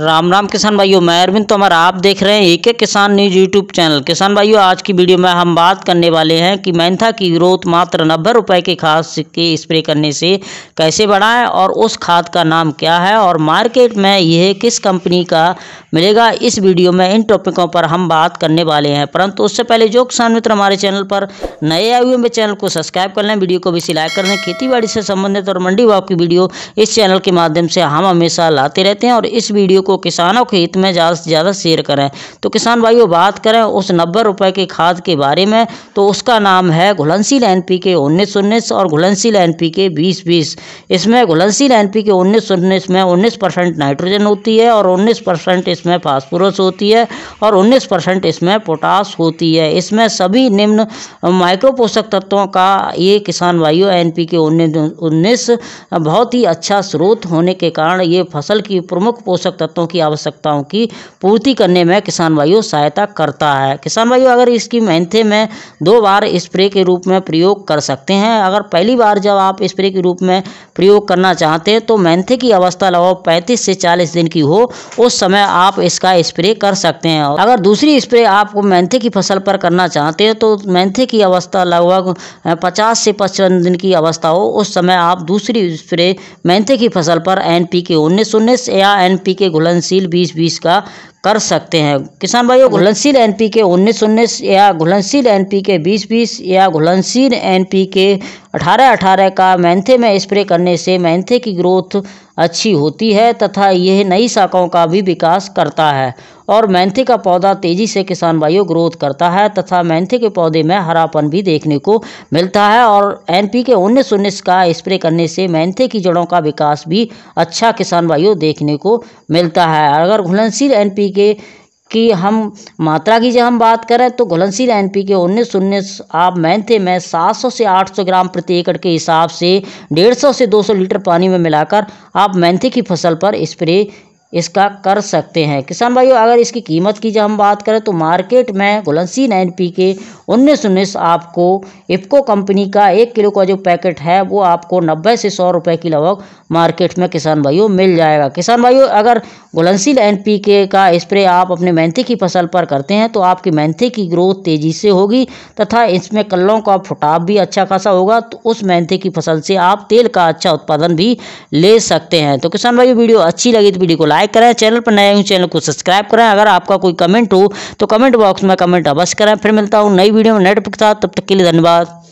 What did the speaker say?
राम राम किसान भाइयों मैं अरविंद तोमर आप देख रहे हैं एक एक किसान न्यूज यूट्यूब चैनल किसान भाइयों आज की वीडियो में हम बात करने वाले हैं कि मैंथा की ग्रोथ मात्र नब्बे रुपए के खाद के स्प्रे करने से कैसे बढ़ाएं और उस खाद का नाम क्या है और मार्केट में यह किस कंपनी का मिलेगा इस वीडियो में इन टॉपिकों पर हम बात करने वाले हैं परंतु उससे पहले जो किसान मित्र हमारे चैनल पर नए आए हुए चैनल को सब्सक्राइब कर लें वीडियो को भी सिलाई कर लें खेती से संबंधित और मंडी भाव की वीडियो इस चैनल के माध्यम से हम हमेशा लाते रहते हैं और इस वीडियो को किसानों के हित में ज़्यादा से ज़्यादा शेयर करें तो किसान भाइयों बात करें उस नब्बे रुपये की खाद के बारे में तो उसका नाम है घुलनशील एन पी के उन्नीस उन्नीस और घुलनशील एन पी के बीस बीस इसमें घुलनशील एन पी के उन्नीस उन्नीस में उन्नीस परसेंट नाइट्रोजन होती है और उन्नीस परसेंट इसमें फास्फोरस होती है और उन्नीस परसेंट इसमें पोटास होती है इसमें सभी निम्न माइक्रो पोषक तत्वों का ये किसान वायु एन पी के उन्नीस बहुत ही अच्छा स्रोत होने के कारण ये फसल की प्रमुख पोषक तत्व जरूरतों की आवश्यकताओं की पूर्ति करने में किसान वायु सहायता करता है किसान वायु अगर इसकी मेहनते में दो बार स्प्रे के रूप में प्रयोग कर सकते हैं अगर पहली बार जब आप स्प्रे के रूप में प्रयोग करना चाहते हैं तो मेहनते की अवस्था लगभग पैंतीस से चालीस दिन की हो उस समय आप इसका स्प्रे कर सकते हैं अगर दूसरी स्प्रे आपको मेहनते की फसल पर करना चाहते हैं तो मेहनते की अवस्था लगभग पचास से पचपन दिन की अवस्था हो उस समय आप दूसरी स्प्रे मेहनते की फसल पर एन पी के उन्नीस उन्नीस या एन पी के घुलनशील बीस बीस का कर सकते हैं किसान भाइयों घुलनशील एनपी पी के उन्नीस उन्नीस या घुलनशील एनपी पी के बीस बीस या घुलनशील एनपी पी के अठारह अठारह का मैंथे में स्प्रे करने से मैंथे की ग्रोथ अच्छी होती है तथा यह नई शाखाओं का भी विकास करता है और मैंथे का पौधा तेज़ी से किसान भाइयों ग्रोथ करता है तथा मैंथे के पौधे में हरापन भी देखने को मिलता है और एन पी के उन्नीस उन्नीस का स्प्रे करने से मैंथे की जड़ों का विकास भी अच्छा किसान भाइयों देखने को मिलता है अगर घुलनशील एन पी के कि हम मात्रा की जब हम बात करें तो घुलनशील एन पी के उन्नीस उन्नीस आप मैंथे में 700 से 800 ग्राम प्रति एकड़ के हिसाब से 150 से 200 लीटर पानी में मिलाकर आप मैंथे की फसल पर स्प्रे इसका कर सकते हैं किसान भाइयों अगर इसकी कीमत की जब हम बात करें तो मार्केट में गुलंसी नाइन पी के उन्नीस उन्नीस आपको इफ्को कंपनी का एक किलो का जो पैकेट है वो आपको नब्बे से सौ रुपये की लगभग मार्केट में किसान भाइयों मिल जाएगा किसान भाइयों अगर गुलनसी नाइन पी के का स्प्रे आप अपने मेहनती की फसल पर करते हैं तो आपकी मेहनती की ग्रोथ तेज़ी से होगी तथा इसमें कल्लों का फुटाव भी अच्छा खासा होगा तो उस मेहनती की फसल से आप तेल का अच्छा उत्पादन भी ले सकते हैं तो किसान भाई वीडियो अच्छी लगी तो वीडियो को लाइक लाइक करें चैनल पर नए हूँ चैनल को सब्सक्राइब करें अगर आपका कोई कमेंट हो तो कमेंट बॉक्स में कमेंट अवश्य करें फिर मिलता हूँ नई वीडियो में नेट के साथ तब तक के लिए धन्यवाद